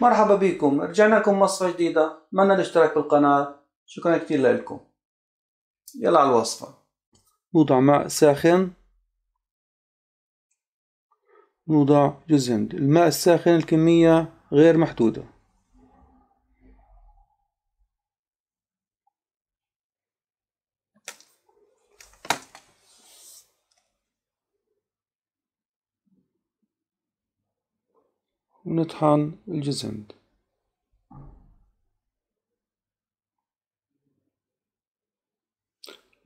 مرحبا بكم رجعنا لكم وصفة جديدة اتمنى الاشتراك بالقناة شكرا كتير لكم يلا على الوصفة نوضع ماء ساخن نوضع جزء الماء الساخن الكمية غير محدودة ونطحن الجزند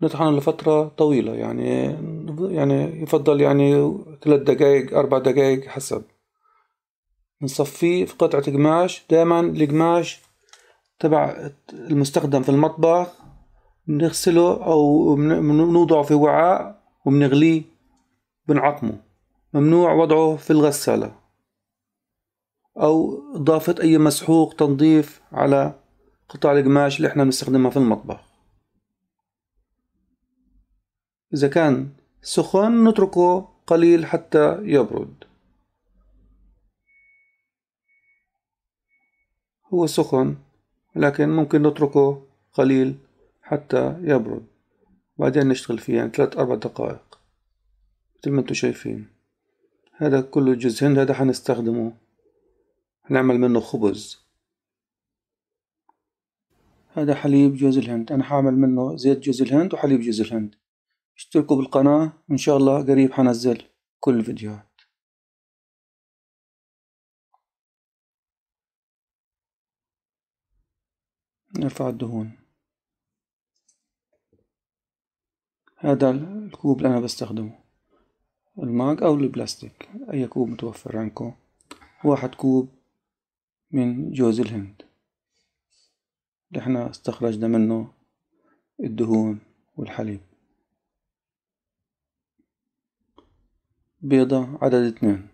نطحن لفترة طويلة يعني يعني يفضل يعني ثلاث دقايق أربع دقايق حسب نصفيه في قطعة قماش دائما القماش تبع المستخدم في المطبخ بنغسله أو بنوضعه في وعاء وبنغليه بنعقمه ممنوع وضعه في الغسالة أو إضافة أي مسحوق تنظيف على قطع القماش اللي احنا بنستخدمها في المطبخ إذا كان سخن نتركه قليل حتى يبرد هو سخن لكن ممكن نتركه قليل حتى يبرد وبعدين نشتغل فيه يعني ثلاث أربع دقائق مثل ما انتم شايفين هذا كله جزء هند هذا حنستخدمه نعمل منه خبز هذا حليب جوز الهند أنا حعمل منه زيت جوز الهند وحليب جوز الهند اشتركوا بالقناة إن شاء الله قريب حنزل كل الفيديوهات نرفع الدهون هذا الكوب اللي أنا بستخدمه الماج أو البلاستيك أي كوب متوفر عندكم واحد كوب من جوز الهند اللي احنا استخرجنا منه الدهون والحليب بيضة عدد اثنين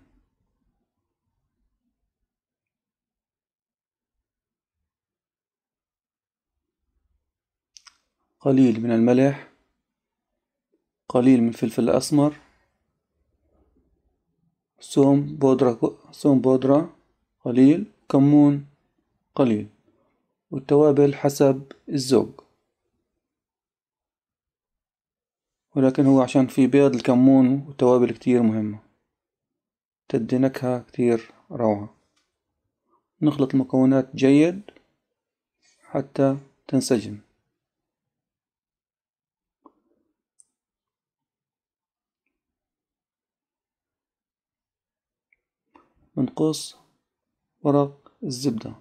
قليل من الملح قليل من الفلفل الأسمر ثوم بودرة ثوم بودرة قليل كمون قليل والتوابل حسب الذوق ولكن هو عشان في بيض الكمون والتوابل كتير مهمة تدي نكهة كتير روعة نخلط المكونات جيد حتى تنسجم نقص ورق الزبدة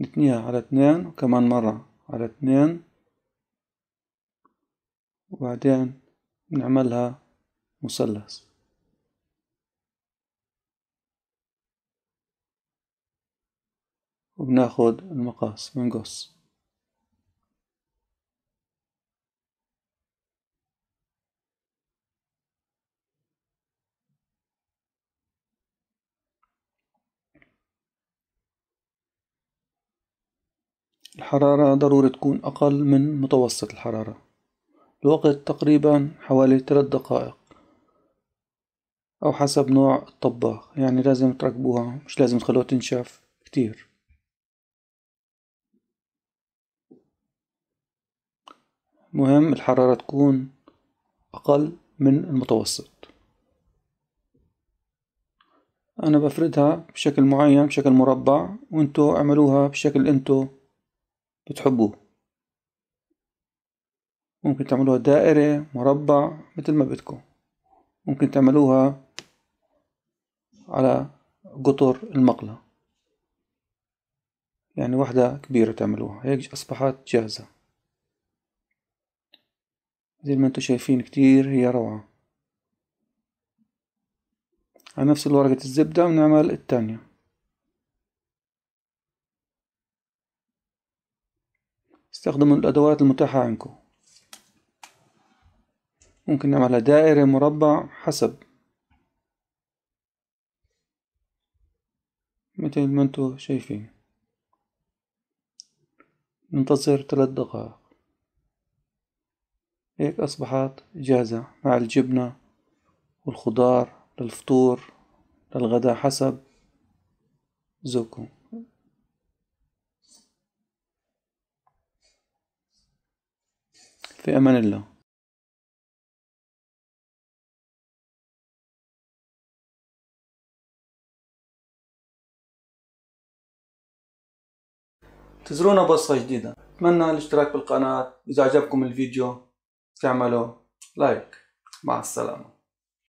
نتنيها على اثنين وكمان مرة على اثنين وبعدين نعملها مثلث وبناخد المقاس بنقص الحرارة ضروري تكون أقل من متوسط الحرارة الوقت تقريبا حوالي ثلاث دقائق أو حسب نوع الطباخ يعني لازم تركبوها مش لازم تخلوها تنشف كتير مهم الحرارة تكون أقل من المتوسط أنا بفردها بشكل معين بشكل مربع وانتو اعملوها بشكل انتو بتحبوه ممكن تعملوها دائرة مربع مثل ما بدكم ممكن تعملوها على قطر المقلة يعني وحدة كبيرة تعملوها هيك أصبحت جاهزة زي ما انتم شايفين كتير هي روعة على نفس الورقة الزبدة بنعمل التانية استخدموا الأدوات المتاحة عندكم ممكن نعملها دائرة مربع حسب مثل ما انتم شايفين ننتظر ثلاث دقائق هيك أصبحت جاهزة مع الجبنة والخضار للفطور للغداء حسب ذوقكم في أمان الله تزرونا بصة جديدة أتمنى الاشتراك بالقناة إذا عجبكم الفيديو تعملوا لايك مع السلامة